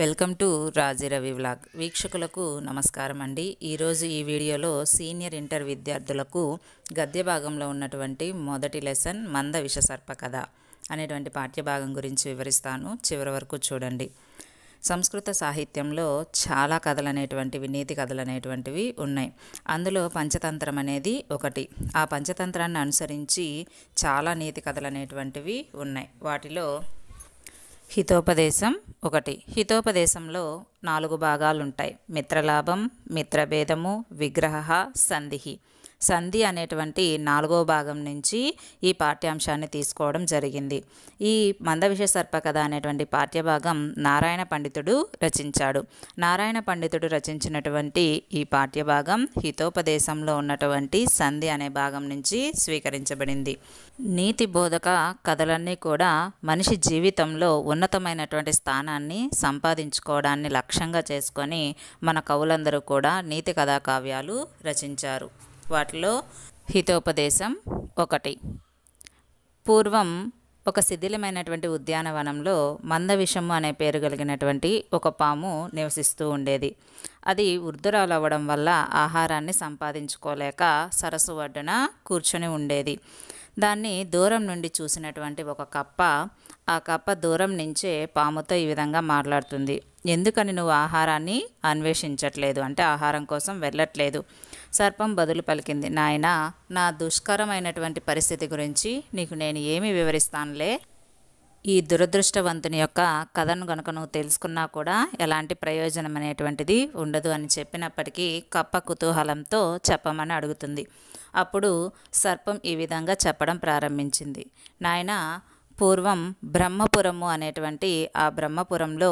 welcome to రాజీరవి vlog వీక్షకులకు నమస్కారం అండి ఈరోజు ఈ వీడియోలో సీనియర్ ఇంటర్ విద్యార్థులకు గద్య భాగంలో ఉన్నటువంటి మొదటి లెసన్ మంద విష సర్ప కథ అనేటువంటి పాఠ్యభాగం గురించి వివరిస్తాను చివరి వరకు చూడండి సంస్కృత సాహిత్యంలో చాలా కథలు అనేటువంటివి నీతి కథలు అనేటువంటివి ఉన్నాయి అందులో పంచతంత్రం అనేది ఒకటి ఆ పంచతంత్రాన్ని అనుసరించి చాలా నీతి కథలు అనేటువంటివి ఉన్నాయి వాటిలో హితోపదేశం ఒకటి హితోపదేశంలో నాలుగు భాగాలుంటాయి మిత్రలాభం మిత్రభేదము విగ్రహ సంధి సంధి అనేటువంటి నాలుగో భాగం నుంచి ఈ పాఠ్యాంశాన్ని తీసుకోవడం జరిగింది ఈ మందవిష సర్పకథ అనేటువంటి పాఠ్యభాగం నారాయణ పండితుడు రచించాడు నారాయణ పండితుడు రచించినటువంటి ఈ పాఠ్యభాగం హితోపదేశంలో ఉన్నటువంటి సంధి అనే భాగం నుంచి స్వీకరించబడింది నీతి బోధక కథలన్నీ కూడా మనిషి జీవితంలో ఉన్నతమైనటువంటి స్థానాన్ని సంపాదించుకోవడాన్ని లక్ష్యంగా చేసుకొని మన కవులందరూ కూడా నీతి కథా కావ్యాలు రచించారు వాటిలో హితోపదేశం ఒకటి పూర్వం ఒక శిథిలమైనటువంటి ఉద్యానవనంలో మందవిషము అనే పేరు కలిగినటువంటి ఒక పాము నివసిస్తూ ఉండేది అది వృద్ధురాలు అవ్వడం వల్ల ఆహారాన్ని సంపాదించుకోలేక సరస్సు ఒడ్డున కూర్చొని ఉండేది దాన్ని దూరం నుండి చూసినటువంటి ఒక కప్ప ఆ కప్ప దూరం నుంచే పాముతో ఈ విధంగా మాట్లాడుతుంది ఎందుకని నువ్వు ఆహారాన్ని అన్వేషించట్లేదు అంటే ఆహారం కోసం వెళ్ళట్లేదు సర్పం బదులు పలికింది నాయన నా దుష్కరమైనటువంటి పరిస్థితి గురించి నీకు నేను ఏమి వివరిస్తానులే ఈ దురదృష్టవంతుని యొక్క కథను గనుక నువ్వు తెలుసుకున్నా కూడా ఎలాంటి ప్రయోజనం అనేటువంటిది ఉండదు అని చెప్పినప్పటికీ కప్ప కుతూహలంతో చెప్పమని అడుగుతుంది అప్పుడు సర్పం ఈ విధంగా చెప్పడం ప్రారంభించింది నాయన పూర్వం బ్రహ్మపురము అనేటువంటి ఆ బ్రహ్మపురంలో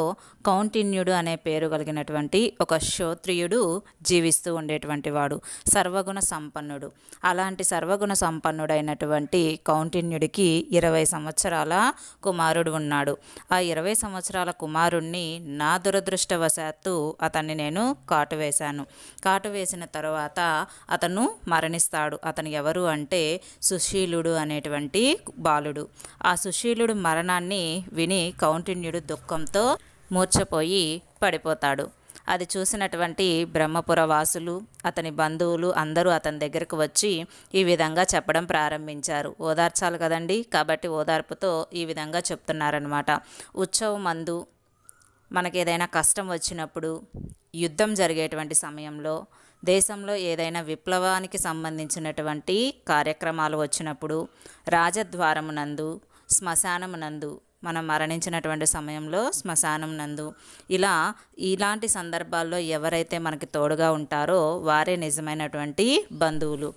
కౌంటిన్యుడు అనే పేరు కలిగినటువంటి ఒక శ్రోత్రియుడు జీవిస్తూ ఉండేటువంటి వాడు సర్వగుణ సంపన్నుడు అలాంటి సర్వగుణ సంపన్నుడైనటువంటి కౌంటిన్యుడికి ఇరవై సంవత్సరాల కుమారుడు ఉన్నాడు ఆ ఇరవై సంవత్సరాల కుమారుణ్ణి నా దురదృష్టవశాత్తు అతన్ని నేను కాటు వేశాను కాటు వేసిన తర్వాత అతను మరణిస్తాడు అతను ఎవరు అంటే సుశీలుడు అనేటువంటి బాలుడు ఆ సుశీ సుశీలుడు మరణాన్ని విని కౌంటిన్యుడు దుఃఖంతో మూర్చపోయి పడిపోతాడు అది చూసినటువంటి బ్రహ్మపుర వాసులు అతని బంధువులు అందరూ అతని దగ్గరకు వచ్చి ఈ విధంగా చెప్పడం ప్రారంభించారు ఓదార్చాలి కదండి కాబట్టి ఓదార్పుతో ఈ విధంగా చెప్తున్నారనమాట ఉత్సవం మందు మనకి ఏదైనా కష్టం వచ్చినప్పుడు యుద్ధం జరిగేటువంటి సమయంలో దేశంలో ఏదైనా విప్లవానికి సంబంధించినటువంటి కార్యక్రమాలు వచ్చినప్పుడు రాజద్వారమునందు శ్మశానమునందు మనం మరణించినటువంటి సమయంలో శ్మశానం నందు ఇలా ఇలాంటి సందర్భాల్లో ఎవరైతే మనకి తోడుగా ఉంటారో వారే నిజమైనటువంటి బంధువులు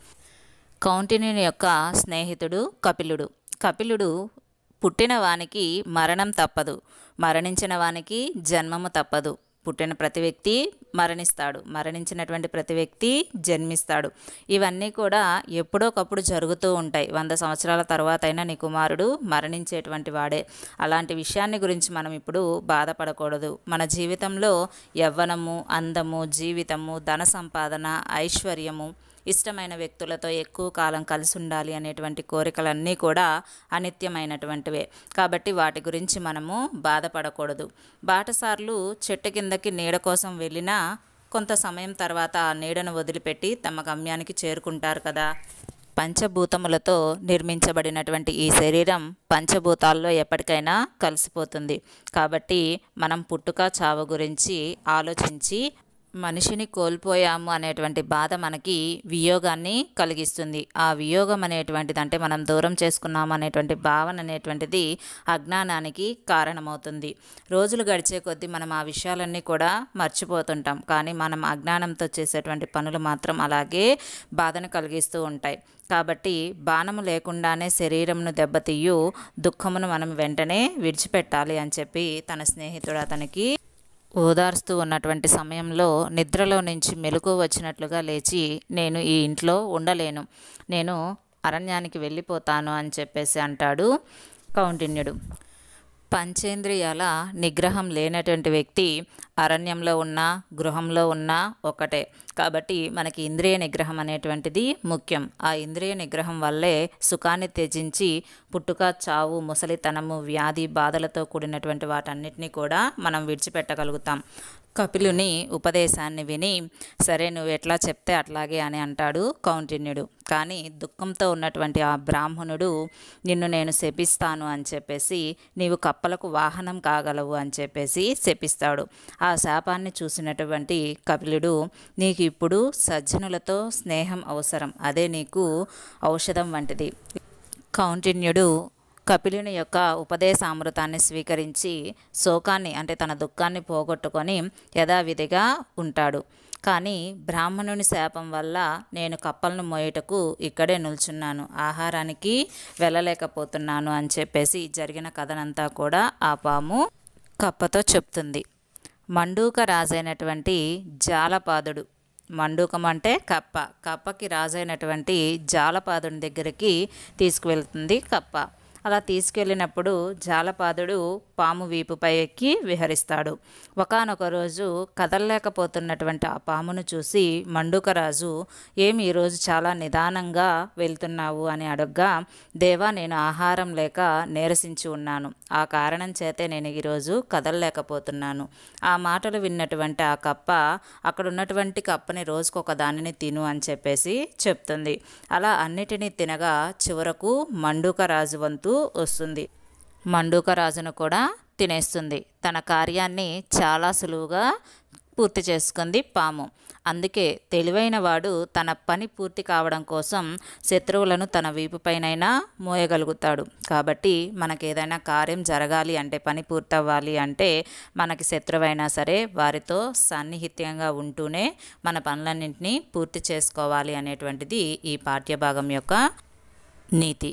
కౌంటిని యొక్క స్నేహితుడు కపిలుడు కపిలుడు పుట్టిన వానికి మరణం తప్పదు మరణించిన వానికి జన్మము తప్పదు పుట్టిన ప్రతి వ్యక్తి మరణిస్తాడు మరణించినటువంటి ప్రతి వ్యక్తి జన్మిస్తాడు ఇవన్నీ కూడా ఎప్పుడోకప్పుడు జరుగుతూ ఉంటాయి వంద సంవత్సరాల తర్వాత అయినా నీ కుమారుడు మరణించేటువంటి వాడే అలాంటి విషయాన్ని గురించి మనం ఇప్పుడు బాధపడకూడదు మన జీవితంలో యవ్వనము అందము జీవితము ధన సంపాదన ఐశ్వర్యము ఇష్టమైన వ్యక్తులతో ఎక్కువ కాలం కలిసి ఉండాలి అనేటువంటి కోరికలన్నీ కూడా అనిత్యమైనటువంటివే కాబట్టి వాటి గురించి మనము బాధపడకూడదు బాటసార్లు చెట్టు కిందకి నీడ కోసం వెళ్ళినా కొంత సమయం తర్వాత ఆ నీడను వదిలిపెట్టి తమ గమ్యానికి చేరుకుంటారు కదా పంచభూతములతో నిర్మించబడినటువంటి ఈ శరీరం పంచభూతాల్లో ఎప్పటికైనా కలిసిపోతుంది కాబట్టి మనం పుట్టుక చావు గురించి ఆలోచించి మనిషిని కోల్పోయాము అనేటువంటి బాధ మనకి వియోగాన్ని కలిగిస్తుంది ఆ వియోగం అనేటువంటిది అంటే మనం దూరం చేసుకున్నాము అనేటువంటి భావన అనేటువంటిది అజ్ఞానానికి కారణమవుతుంది రోజులు గడిచే కొద్దీ మనం ఆ విషయాలన్నీ కూడా మర్చిపోతుంటాం కానీ మనం అజ్ఞానంతో చేసేటువంటి పనులు మాత్రం అలాగే బాధను కలిగిస్తూ ఉంటాయి కాబట్టి బాణము లేకుండానే శరీరంను దెబ్బతీయు దుఃఖమును మనం వెంటనే విడిచిపెట్టాలి అని చెప్పి తన స్నేహితుడు అతనికి ఓదార్స్తూ ఉన్నటువంటి సమయంలో నిద్రలో నుంచి మెలకు వచ్చినట్లుగా లేచి నేను ఈ ఇంట్లో ఉండలేను నేను అరణ్యానికి వెళ్ళిపోతాను అని చెప్పేసి అంటాడు కౌండిన్యుడు పంచేంద్రియాల నిగ్రహం లేనటువంటి వ్యక్తి అరణ్యంలో ఉన్నా గృహంలో ఉన్నా ఒకటే కాబట్టి మనకి ఇంద్రియ నిగ్రహం అనేటువంటిది ముఖ్యం ఆ ఇంద్రియ నిగ్రహం వల్లే సుఖాన్ని త్యజించి పుట్టుక చావు ముసలితనము వ్యాధి బాధలతో కూడినటువంటి వాటన్నిటినీ కూడా మనం విడిచిపెట్టగలుగుతాం కపిలుని ఉపదేశాన్ని విని సరే నువ్వు ఎట్లా చెప్తే అట్లాగే అని అంటాడు కౌంటిన్యుడు కానీ దుఃఖంతో ఉన్నటువంటి ఆ బ్రాహ్మణుడు నిన్ను నేను శపిస్తాను అని చెప్పేసి నీవు కప్పలకు వాహనం కాగలవు అని చెప్పేసి శపిస్తాడు ఆ శాపాన్ని చూసినటువంటి కపిలుడు నీకు ఇప్పుడు సజ్జనులతో స్నేహం అవసరం అదే నీకు ఔషధం వంటిది కౌంటిన్యుడు కపిలుని యొక్క ఉపదేశామృతాన్ని స్వీకరించి శోకాన్ని అంటే తన దుఃఖాన్ని పోగొట్టుకొని యథావిధిగా ఉంటాడు కానీ బ్రాహ్మణుని శాపం వల్ల నేను కప్పలను మోయటకు ఇక్కడే నిల్చున్నాను ఆహారానికి వెళ్ళలేకపోతున్నాను అని చెప్పేసి జరిగిన కథనంతా కూడా ఆ పాము కప్పతో చెప్తుంది మండూక రాజైనటువంటి జాలపాదుడు మండూకం అంటే కప్ప కప్పకి రాజైనటువంటి జాలపాదుని దగ్గరికి తీసుకువెళ్తుంది కప్ప అలా తీసుకెళ్ళినప్పుడు జాలపాదుడు పాము వీపుపై ఎక్కి విహరిస్తాడు ఒకనొక రోజు కదలలేకపోతున్నటువంటి ఆ పామును చూసి మండుకరాజు ఏమి ఈరోజు చాలా నిదానంగా వెళ్తున్నావు అని అడుగ్గా దేవా నేను ఆహారం లేక నీరసించి ఉన్నాను ఆ కారణం చేతే నేను ఈరోజు కదలలేకపోతున్నాను ఆ మాటలు విన్నటువంటి ఆ కప్ప అక్కడ ఉన్నటువంటి కప్పని రోజుకొక దానిని తిను అని చెప్పేసి చెప్తుంది అలా అన్నిటినీ తినగా చివరకు మండుకరాజు వంతు వస్తూ వస్తుంది మండూక రాజును కూడా తినేస్తుంది తన కార్యాన్ని చాలా సులువుగా పూర్తి చేసుకుంది పాము అందుకే తెలివైన వాడు తన పని పూర్తి కావడం కోసం శత్రువులను తన వీపుపైనైనా మోయగలుగుతాడు కాబట్టి మనకి ఏదైనా కార్యం జరగాలి అంటే పని పూర్తవ్వాలి అంటే మనకి శత్రువైనా సరే వారితో సన్నిహిత్యంగా ఉంటూనే మన పనులన్నింటినీ పూర్తి చేసుకోవాలి అనేటువంటిది ఈ పాఠ్యభాగం యొక్క నీతి